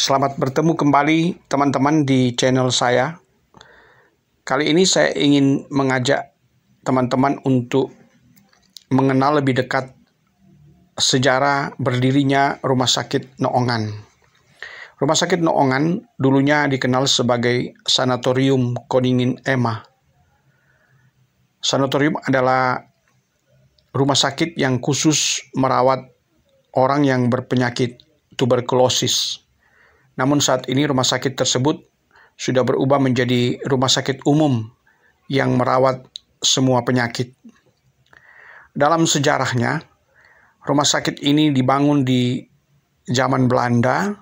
Selamat bertemu kembali teman-teman di channel saya. Kali ini saya ingin mengajak teman-teman untuk mengenal lebih dekat sejarah berdirinya Rumah Sakit Noongan. Rumah Sakit Noongan dulunya dikenal sebagai Sanatorium Koningin Ema. Sanatorium adalah rumah sakit yang khusus merawat orang yang berpenyakit tuberkulosis. Namun saat ini rumah sakit tersebut sudah berubah menjadi rumah sakit umum yang merawat semua penyakit. Dalam sejarahnya, rumah sakit ini dibangun di zaman Belanda,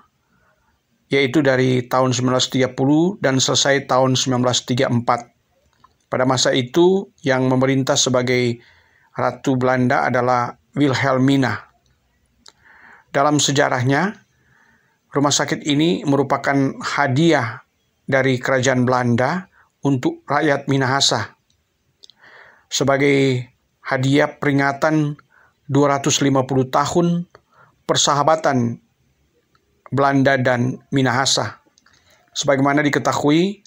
yaitu dari tahun 1930 dan selesai tahun 1934. Pada masa itu, yang memerintah sebagai Ratu Belanda adalah Wilhelmina. Dalam sejarahnya, Rumah sakit ini merupakan hadiah dari kerajaan Belanda untuk rakyat Minahasa sebagai hadiah peringatan 250 tahun persahabatan Belanda dan Minahasa. Sebagaimana diketahui,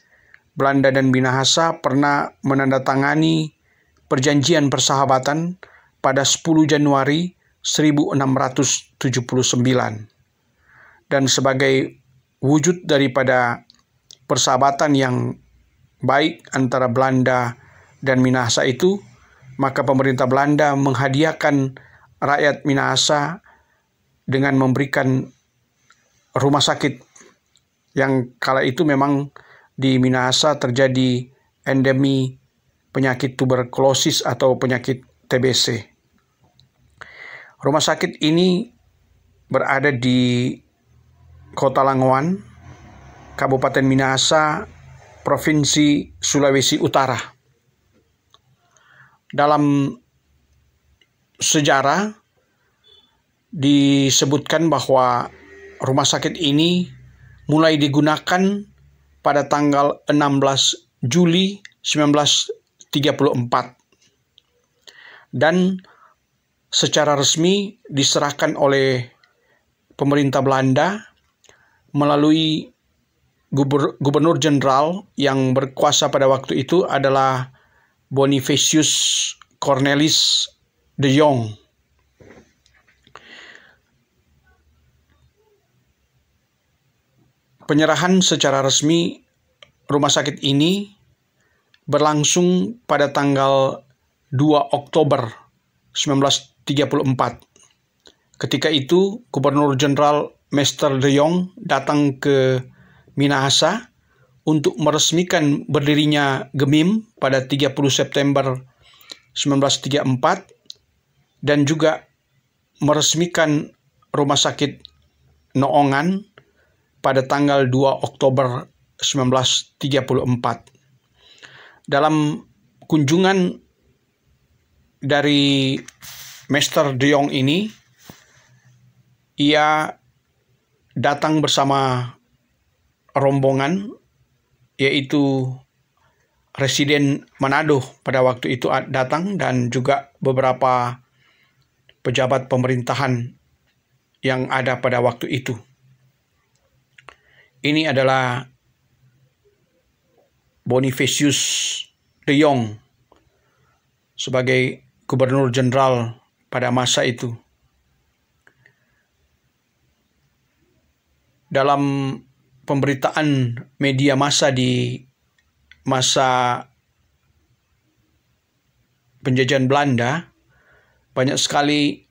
Belanda dan Minahasa pernah menandatangani perjanjian persahabatan pada 10 Januari 1679 dan sebagai wujud daripada persahabatan yang baik antara Belanda dan Minahasa itu, maka pemerintah Belanda menghadiahkan rakyat Minahasa dengan memberikan rumah sakit yang kala itu memang di Minahasa terjadi endemi penyakit tuberkulosis atau penyakit TBC. Rumah sakit ini berada di Kota Langwan, Kabupaten Minahasa, Provinsi Sulawesi Utara. Dalam sejarah disebutkan bahwa rumah sakit ini mulai digunakan pada tanggal 16 Juli 1934 dan secara resmi diserahkan oleh pemerintah Belanda melalui gubernur jenderal yang berkuasa pada waktu itu adalah Bonifacius Cornelis de Jong. Penyerahan secara resmi rumah sakit ini berlangsung pada tanggal 2 Oktober 1934. Ketika itu, Gubernur Jenderal Master De Jong datang ke Minahasa untuk meresmikan berdirinya Gemim pada 30 September 1934 dan juga meresmikan Rumah Sakit Noongan pada tanggal 2 Oktober 1934. Dalam kunjungan dari Master De Jong ini, ia datang bersama rombongan yaitu Residen Manado pada waktu itu datang dan juga beberapa pejabat pemerintahan yang ada pada waktu itu. Ini adalah Bonifacius de Jong sebagai gubernur jenderal pada masa itu. dalam pemberitaan media massa di masa penjajahan Belanda banyak sekali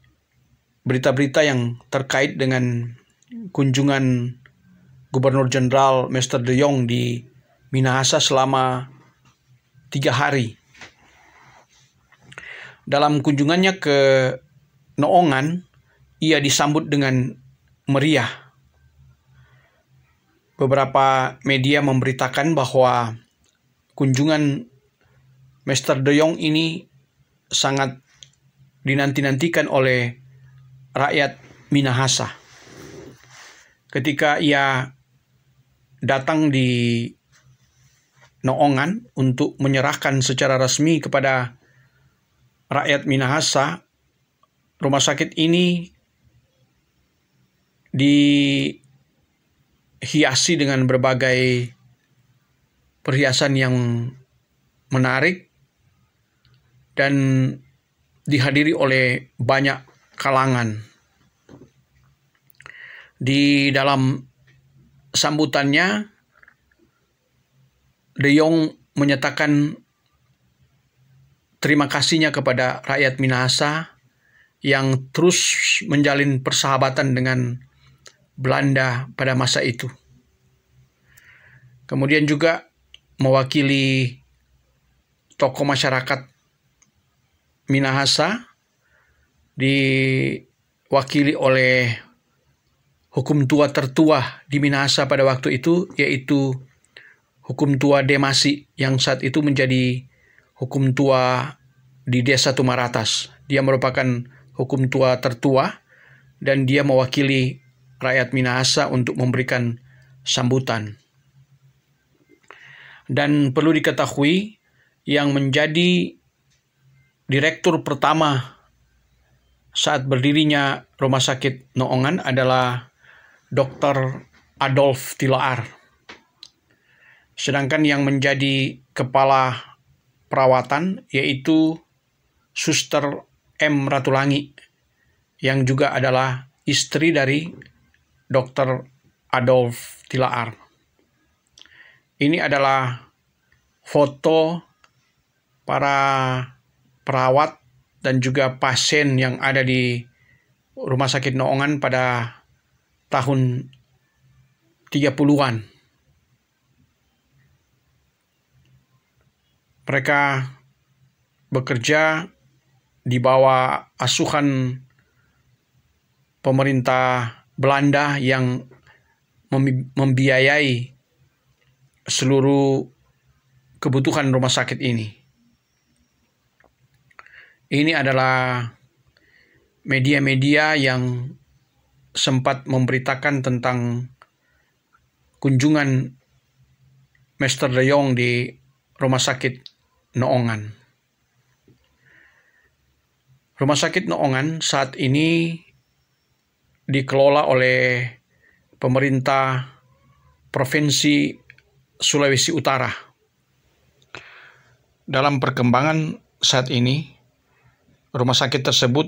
berita-berita yang terkait dengan kunjungan Gubernur Jenderal Mr. De Jong di Minahasa selama tiga hari. Dalam kunjungannya ke Noongan, ia disambut dengan meriah beberapa media memberitakan bahwa kunjungan master De Jong ini sangat dinanti-nantikan oleh rakyat Minahasa. Ketika ia datang di Noongan untuk menyerahkan secara resmi kepada rakyat Minahasa, rumah sakit ini di hiasi dengan berbagai perhiasan yang menarik dan dihadiri oleh banyak kalangan. Di dalam sambutannya, De Jong menyatakan terima kasihnya kepada rakyat Minahasa yang terus menjalin persahabatan dengan Belanda pada masa itu. Kemudian juga mewakili tokoh masyarakat Minahasa diwakili oleh hukum tua tertua di Minahasa pada waktu itu yaitu hukum tua Demasi yang saat itu menjadi hukum tua di desa Tumaratas. Dia merupakan hukum tua tertua dan dia mewakili rakyat Minahasa untuk memberikan sambutan. Dan perlu diketahui yang menjadi direktur pertama saat berdirinya Rumah Sakit Noongan adalah Dr. Adolf Tilaar. Sedangkan yang menjadi kepala perawatan yaitu Suster M. Ratulangi yang juga adalah istri dari Dr. Adolf Tilaar. Ini adalah foto para perawat dan juga pasien yang ada di Rumah Sakit Noongan pada tahun 30-an. Mereka bekerja di bawah asuhan pemerintah Belanda yang membiayai seluruh kebutuhan rumah sakit ini. Ini adalah media-media yang sempat memberitakan tentang kunjungan Master De Jong di rumah sakit Noongan. Rumah sakit Noongan saat ini dikelola oleh pemerintah Provinsi Sulawesi Utara. Dalam perkembangan saat ini, rumah sakit tersebut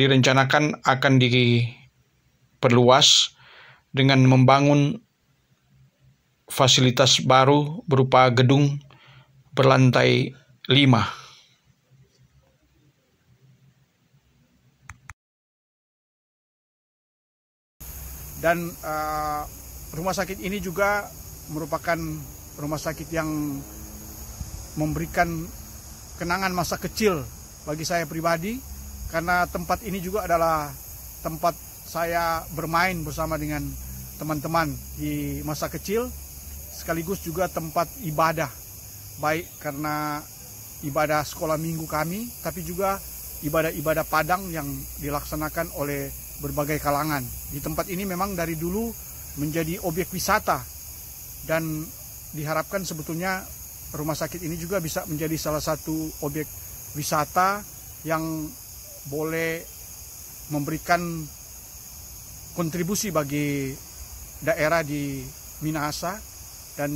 direncanakan akan diperluas dengan membangun fasilitas baru berupa gedung berlantai 5. dan uh, rumah sakit ini juga merupakan rumah sakit yang memberikan kenangan masa kecil bagi saya pribadi karena tempat ini juga adalah tempat saya bermain bersama dengan teman-teman di masa kecil sekaligus juga tempat ibadah baik karena ibadah sekolah minggu kami tapi juga ibadah-ibadah padang yang dilaksanakan oleh berbagai kalangan. Di tempat ini memang dari dulu menjadi objek wisata dan diharapkan sebetulnya rumah sakit ini juga bisa menjadi salah satu objek wisata yang boleh memberikan kontribusi bagi daerah di Minahasa dan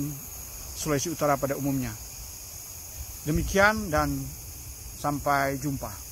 Sulawesi Utara pada umumnya. Demikian dan sampai jumpa.